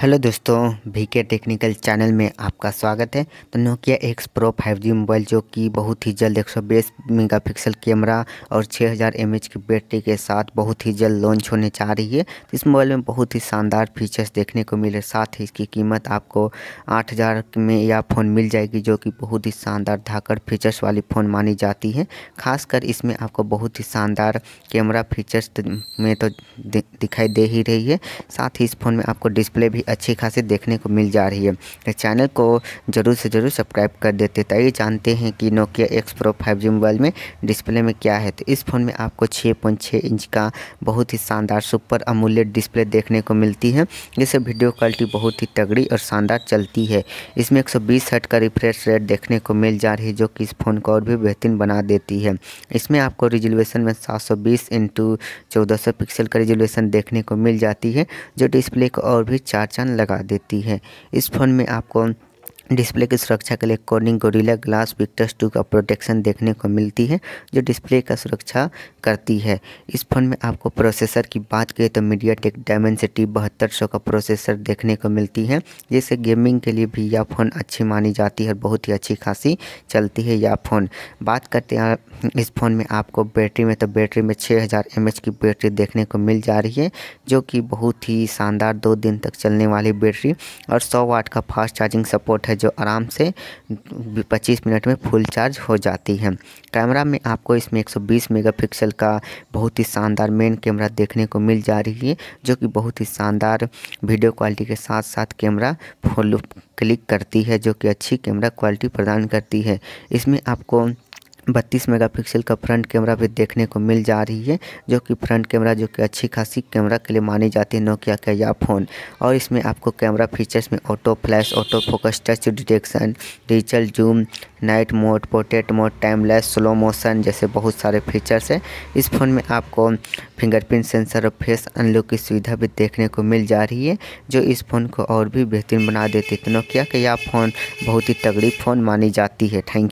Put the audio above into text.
hello दोस्तों भीके technical channel में आपका स्वागत है तो Nokia X pro 5G mobile जो कि बहुत ही जल्द एक मेगापिक्सल कैमरा और 6000 हज़ार की बैटरी के साथ बहुत ही जल्द लॉन्च होने जा रही है तो इस मोबाइल में बहुत ही शानदार फीचर्स देखने को मिले साथ ही इसकी कीमत आपको 8000 में यह फ़ोन मिल जाएगी जो कि बहुत ही शानदार धाकर फीचर्स वाली फ़ोन मानी जाती है खासकर इसमें आपको बहुत ही शानदार कैमरा फीचर्स में तो दिखाई दे ही रही है साथ ही इस फ़ोन में आपको डिस्प्ले भी अच्छी खासी देखने को मिल जा रही है तो चैनल को ज़रूर से ज़रूर सब्सक्राइब कर देते हैं ताकि तो जानते हैं कि Nokia X Pro five G mobile में डिस्प्ले में क्या है तो इस फ़ोन में आपको छः पॉइंट छः इंच का बहुत ही शानदार सुपर अमूल्य डिस्प्ले देखने को मिलती है जिससे वीडियो क्वालिटी बहुत ही तगड़ी और शानदार चलती है इसमें एक सौ का रिफ्रेश रेट देखने को मिल जा रही है जो कि इस फ़ोन को और भी बेहतरीन बना देती है इसमें आपको रिजोल्यूशन में सात सौ बीस इंटू चौदह सौ पिक्सल का रिजोल्यूशन देखने को मिल जाती है जो डिस्प्ले को और भी चार पहचान लगा देती है इस फ़ोन में आपको डिस्प्ले की सुरक्षा के लिए Corning Gorilla glass Victus two का प्रोटेक्शन देखने को मिलती है जो डिस्प्ले का सुरक्षा करती है इस फ़ोन में आपको प्रोसेसर की बात करें तो मीडिया टेक डायमेंसिटी बहत्तर सौ का प्रोसेसर देखने को मिलती है जिससे गेमिंग के लिए भी यह फ़ोन अच्छी मानी जाती है और बहुत ही अच्छी खासी चलती है यह फ़ोन बात करते हैं इस फ़ोन में आपको बैटरी में तो बैटरी में छः हज़ार एम एच की बैटरी देखने को मिल जा रही है जो कि बहुत ही शानदार दो दिन तक चलने वाली बैटरी और सौ वाट का फास्ट चार्जिंग सपोर्ट है है जो आराम से 25 मिनट में फुल चार्ज हो जाती है कैमरा में आपको इसमें 120 मेगापिक्सल का बहुत ही शानदार मेन कैमरा देखने को मिल जा रही है जो कि बहुत ही शानदार वीडियो क्वालिटी के साथ साथ कैमरा फुल क्लिक करती है जो कि अच्छी कैमरा क्वालिटी प्रदान करती है इसमें आपको बत्तीस मेगापिक्सल का फ्रंट कैमरा भी देखने को मिल जा रही है जो कि फ्रंट कैमरा जो कि अच्छी खासी कैमरा के लिए मानी जाती है नोकिया का या फ़ोन और इसमें आपको कैमरा फीचर्स में auto flash auto focus touch detection digital zoom night mode portrait mode timeless slow motion जैसे बहुत सारे फीचर्स हैं इस फ़ोन में आपको फिंगरप्रिंट सेंसर और फेस अनलॉक की सुविधा भी देखने को मिल जा रही है जो इस फ़ोन को और भी बेहतरीन बना देती है नोकिया तो का यह फ़ोन बहुत ही तगड़ी फ़ोन मानी जाती है थैंक